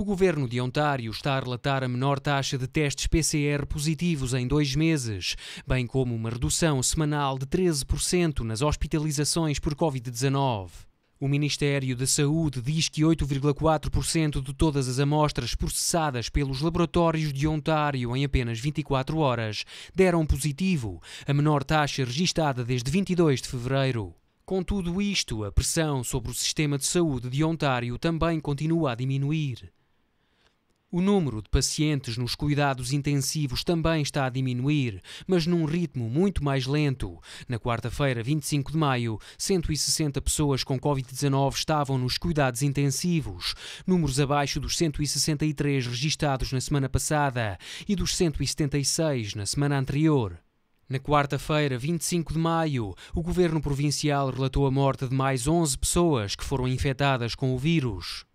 O governo de Ontário está a relatar a menor taxa de testes PCR positivos em dois meses, bem como uma redução semanal de 13% nas hospitalizações por Covid-19. O Ministério da Saúde diz que 8,4% de todas as amostras processadas pelos laboratórios de Ontário em apenas 24 horas deram positivo, a menor taxa registada desde 22 de fevereiro. Com tudo isto, a pressão sobre o sistema de saúde de Ontário também continua a diminuir. O número de pacientes nos cuidados intensivos também está a diminuir, mas num ritmo muito mais lento. Na quarta-feira, 25 de maio, 160 pessoas com Covid-19 estavam nos cuidados intensivos, números abaixo dos 163 registados na semana passada e dos 176 na semana anterior. Na quarta-feira, 25 de maio, o governo provincial relatou a morte de mais 11 pessoas que foram infectadas com o vírus.